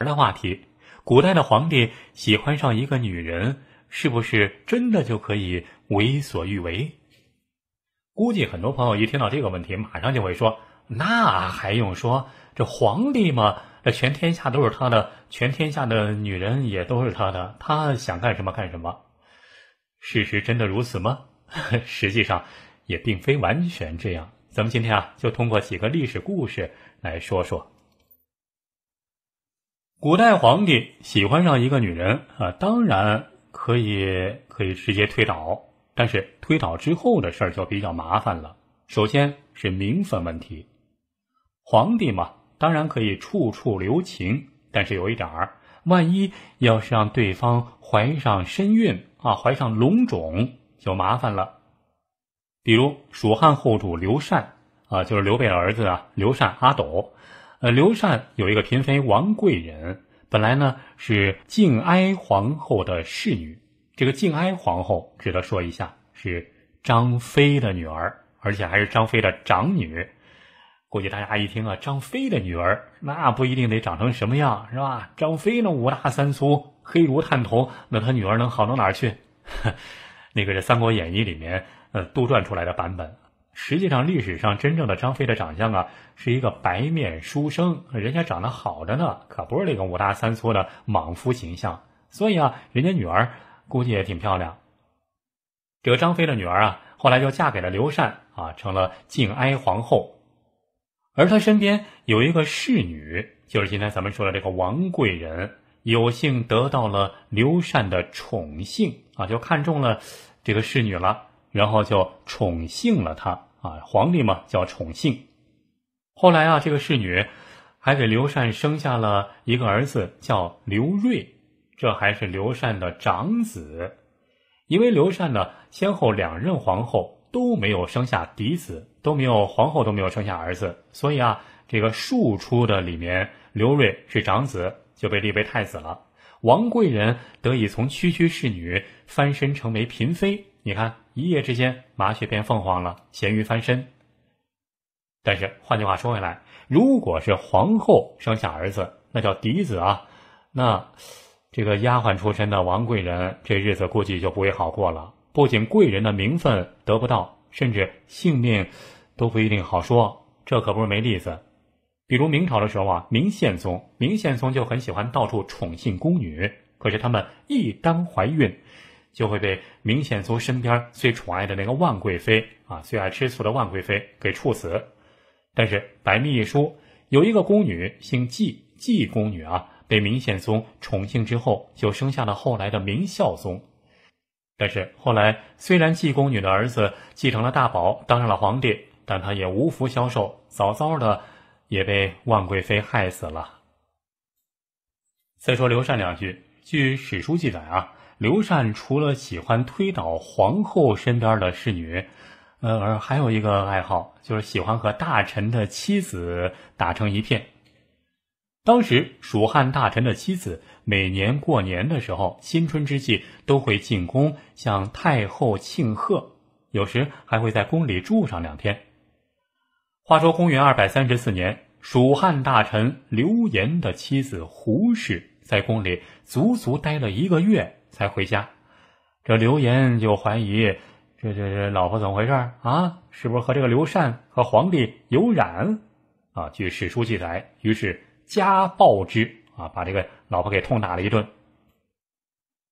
的话题，古代的皇帝喜欢上一个女人，是不是真的就可以为所欲为？估计很多朋友一听到这个问题，马上就会说：“那还用说？这皇帝嘛，这全天下都是他的，全天下的女人也都是他的，他想干什么干什么。”事实真的如此吗？实际上也并非完全这样。咱们今天啊，就通过几个历史故事来说说。古代皇帝喜欢上一个女人啊，当然可以可以直接推倒，但是推倒之后的事儿就比较麻烦了。首先是名分问题，皇帝嘛，当然可以处处留情，但是有一点儿，万一要是让对方怀上身孕啊，怀上龙种就麻烦了。比如蜀汉后主刘禅啊，就是刘备的儿子啊，刘禅阿斗。呃，刘禅有一个嫔妃王贵人，本来呢是静哀皇后的侍女。这个静哀皇后值得说一下，是张飞的女儿，而且还是张飞的长女。估计大家一听啊，张飞的女儿，那不一定得长成什么样，是吧？张飞呢，五大三粗、黑如炭头，那他女儿能好到哪去？那个是《三国演义》里面呃杜撰出来的版本。实际上，历史上真正的张飞的长相啊，是一个白面书生，人家长得好着呢，可不是那个五大三粗的莽夫形象。所以啊，人家女儿估计也挺漂亮。这个张飞的女儿啊，后来就嫁给了刘禅啊，成了敬哀皇后。而他身边有一个侍女，就是今天咱们说的这个王贵人，有幸得到了刘禅的宠幸啊，就看中了这个侍女了。然后就宠幸了他啊，皇帝嘛叫宠幸。后来啊，这个侍女还给刘禅生下了一个儿子，叫刘瑞，这还是刘禅的长子。因为刘禅呢，先后两任皇后都没有生下嫡子，都没有皇后都没有生下儿子，所以啊，这个庶出的里面，刘瑞是长子，就被立为太子了。王贵人得以从区区侍女翻身成为嫔妃，你看。一夜之间，麻雀变凤凰了，咸鱼翻身。但是，换句话说回来，如果是皇后生下儿子，那叫嫡子啊，那这个丫鬟出身的王贵人，这日子估计就不会好过了。不仅贵人的名分得不到，甚至性命都不一定好说。这可不是没例子，比如明朝的时候啊，明宪宗，明宪宗就很喜欢到处宠幸宫女，可是他们一当怀孕。就会被明宪宗身边最宠爱的那个万贵妃啊，最爱吃醋的万贵妃给处死。但是白密一书有一个宫女姓纪，纪宫女啊，被明宪宗宠幸之后，就生下了后来的明孝宗。但是后来虽然纪宫女的儿子继承了大宝，当上了皇帝，但他也无福消受，早早的也被万贵妃害死了。再说刘禅两句，据史书记载啊。刘禅除了喜欢推倒皇后身边的侍女，呃，还有一个爱好就是喜欢和大臣的妻子打成一片。当时蜀汉大臣的妻子每年过年的时候，新春之际都会进宫向太后庆贺，有时还会在宫里住上两天。话说公元二百三十四年，蜀汉大臣刘岩的妻子胡氏在宫里足足待了一个月。才回家，这刘言就怀疑这这这老婆怎么回事啊？是不是和这个刘禅和皇帝有染啊？据史书记载，于是家暴之啊，把这个老婆给痛打了一顿。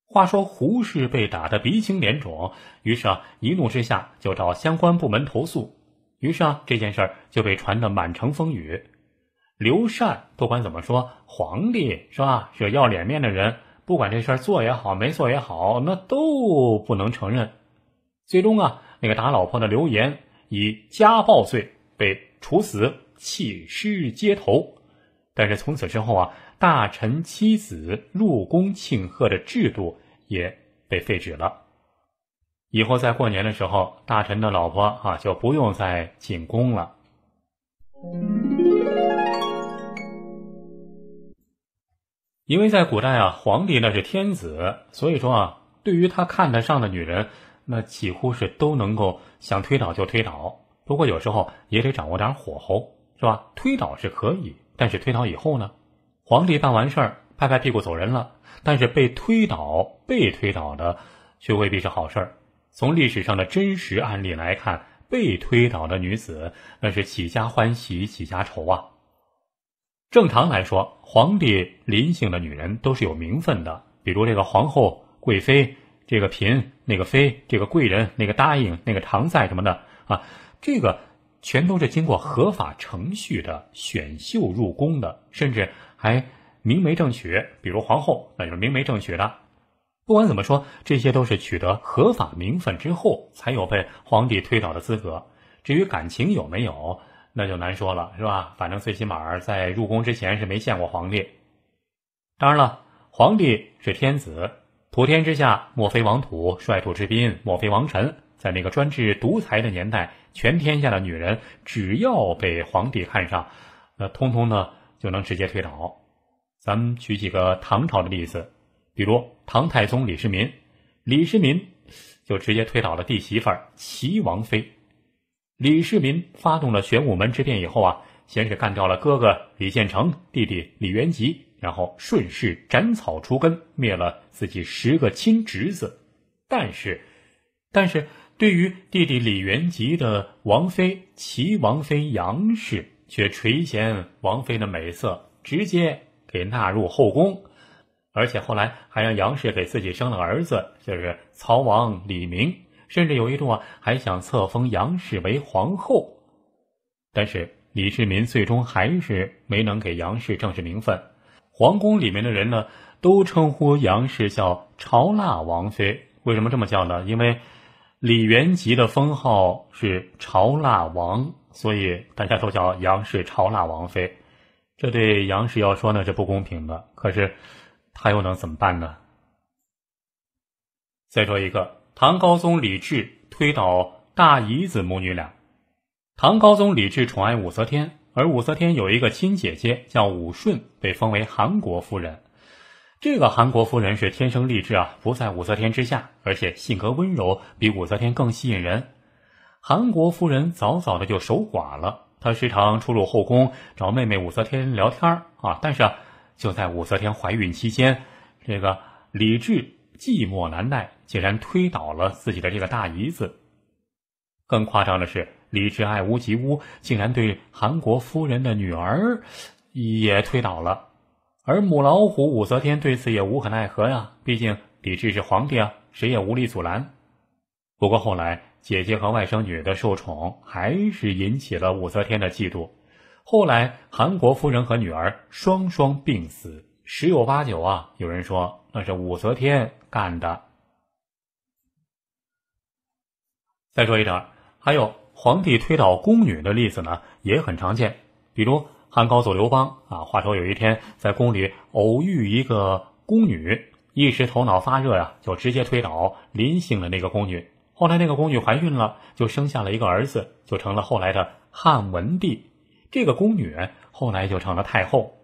话说胡氏被打的鼻青脸肿，于是啊一怒之下就找相关部门投诉，于是啊这件事儿就被传得满城风雨。刘禅不管怎么说，皇帝是吧？是要脸面的人。不管这事做也好，没做也好，那都不能承认。最终啊，那个打老婆的刘岩以家暴罪被处死，弃尸街头。但是从此之后啊，大臣妻子入宫庆贺的制度也被废止了。以后在过年的时候，大臣的老婆啊就不用再进宫了。因为在古代啊，皇帝那是天子，所以说啊，对于他看得上的女人，那几乎是都能够想推倒就推倒。不过有时候也得掌握点火候，是吧？推倒是可以，但是推倒以后呢，皇帝办完事儿拍拍屁股走人了，但是被推倒、被推倒的却未必是好事儿。从历史上的真实案例来看，被推倒的女子那是几家欢喜几家愁啊。正常来说，皇帝临幸的女人都是有名分的，比如这个皇后、贵妃、这个嫔、那个妃、这个贵人、那个答应、那个常在什么的啊，这个全都是经过合法程序的选秀入宫的，甚至还明媒正娶，比如皇后那就是明媒正娶的。不管怎么说，这些都是取得合法名分之后才有被皇帝推倒的资格。至于感情有没有？那就难说了，是吧？反正最起码在入宫之前是没见过皇帝。当然了，皇帝是天子，普天之下莫非王土，率土之滨莫非王臣。在那个专制独裁的年代，全天下的女人只要被皇帝看上，那通通呢就能直接推倒。咱们举几个唐朝的例子，比如唐太宗李世民，李世民就直接推倒了弟媳妇儿齐王妃。李世民发动了玄武门之变以后啊，先是干掉了哥哥李建成、弟弟李元吉，然后顺势斩草除根，灭了自己十个亲侄子。但是，但是对于弟弟李元吉的王妃齐王妃杨氏，却垂涎王妃的美色，直接给纳入后宫，而且后来还让杨氏给自己生了儿子，就是曹王李明。甚至有一度啊，还想册封杨氏为皇后，但是李世民最终还是没能给杨氏正式名分。皇宫里面的人呢，都称呼杨氏叫朝腊王妃。为什么这么叫呢？因为李元吉的封号是朝腊王，所以大家都叫杨氏朝腊王妃。这对杨氏要说呢，是不公平的。可是他又能怎么办呢？再说一个。唐高宗李治推倒大姨子母女俩。唐高宗李治宠爱武则天，而武则天有一个亲姐姐叫武顺，被封为韩国夫人。这个韩国夫人是天生丽质啊，不在武则天之下，而且性格温柔，比武则天更吸引人。韩国夫人早早的就守寡了，她时常出入后宫找妹妹武则天聊天儿啊。但是，就在武则天怀孕期间，这个李治寂寞难耐。竟然推倒了自己的这个大姨子。更夸张的是，李治爱屋及乌，竟然对韩国夫人的女儿也推倒了。而母老虎武则天对此也无可奈何呀，毕竟李治是皇帝啊，谁也无力阻拦。不过后来，姐姐和外甥女的受宠还是引起了武则天的嫉妒。后来，韩国夫人和女儿双双病死，十有八九啊，有人说那是武则天干的。再说一点，还有皇帝推倒宫女的例子呢，也很常见。比如汉高祖刘邦啊，话说有一天在宫里偶遇一个宫女，一时头脑发热呀，就直接推倒，临幸了那个宫女。后来那个宫女怀孕了，就生下了一个儿子，就成了后来的汉文帝。这个宫女后来就成了太后。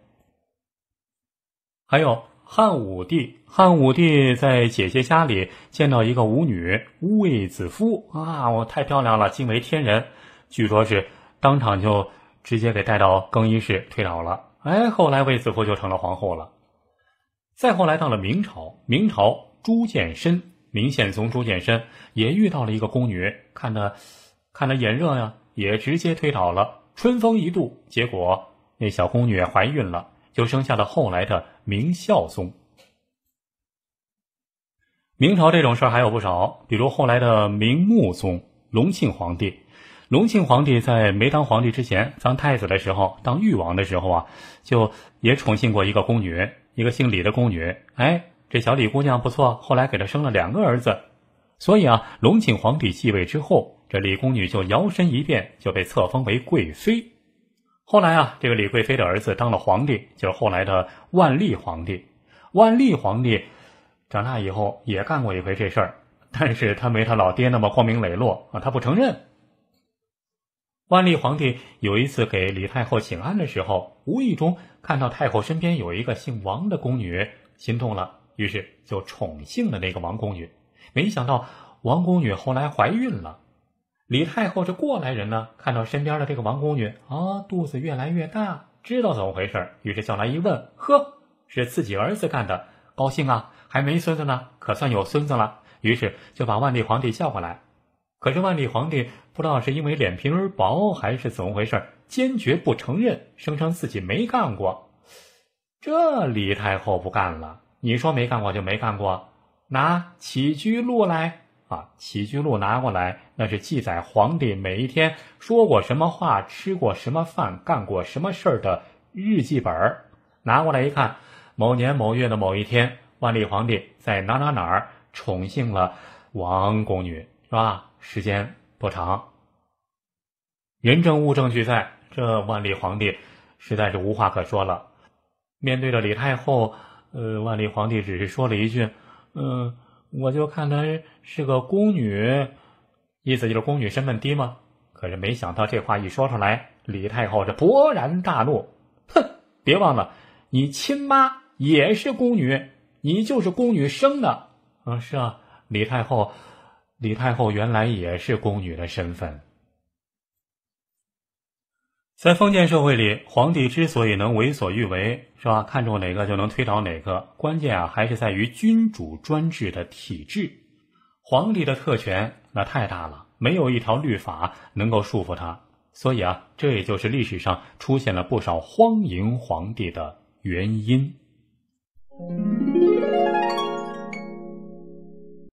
还有。汉武帝，汉武帝在姐姐家里见到一个舞女卫子夫啊，我太漂亮了，惊为天人。据说，是当场就直接给带到更衣室推倒了。哎，后来卫子夫就成了皇后了。再后来到了明朝，明朝朱见深，明宪宗朱见深也遇到了一个宫女，看得看得眼热呀，也直接推倒了，春风一度。结果那小宫女怀孕了，就生下了后来的。明孝宗，明朝这种事儿还有不少，比如后来的明穆宗隆庆皇帝。隆庆皇帝在没当皇帝之前，当太子的时候，当裕王的时候啊，就也宠幸过一个宫女，一个姓李的宫女。哎，这小李姑娘不错，后来给他生了两个儿子。所以啊，隆庆皇帝继位之后，这李宫女就摇身一变，就被册封为贵妃。后来啊，这个李贵妃的儿子当了皇帝，就是后来的万历皇帝。万历皇帝长大以后也干过一回这事儿，但是他没他老爹那么光明磊落啊，他不承认。万历皇帝有一次给李太后请安的时候，无意中看到太后身边有一个姓王的宫女，心动了，于是就宠幸了那个王宫女。没想到王宫女后来怀孕了。李太后这过来人呢，看到身边的这个王宫女啊，肚子越来越大，知道怎么回事于是叫来一问，呵，是自己儿子干的，高兴啊，还没孙子呢，可算有孙子了，于是就把万历皇帝叫过来。可是万历皇帝不知道是因为脸皮薄还是怎么回事坚决不承认，声称自己没干过。这李太后不干了，你说没干过就没干过，拿《起居录》来。啊，《起居录》拿过来，那是记载皇帝每一天说过什么话、吃过什么饭、干过什么事儿的日记本儿。拿过来一看，某年某月的某一天，万历皇帝在哪哪哪儿宠幸了王宫女，是吧？时间不长，人证物证俱在，这万历皇帝实在是无话可说了。面对着李太后，呃，万历皇帝只是说了一句：“嗯。”我就看她是个宫女，意思就是宫女身份低吗？可是没想到这话一说出来，李太后这勃然大怒，哼！别忘了，你亲妈也是宫女，你就是宫女生的。嗯，是啊，李太后，李太后原来也是宫女的身份。在封建社会里，皇帝之所以能为所欲为，是吧？看中哪个就能推倒哪个，关键啊还是在于君主专制的体制。皇帝的特权那太大了，没有一条律法能够束缚他。所以啊，这也就是历史上出现了不少荒淫皇帝的原因。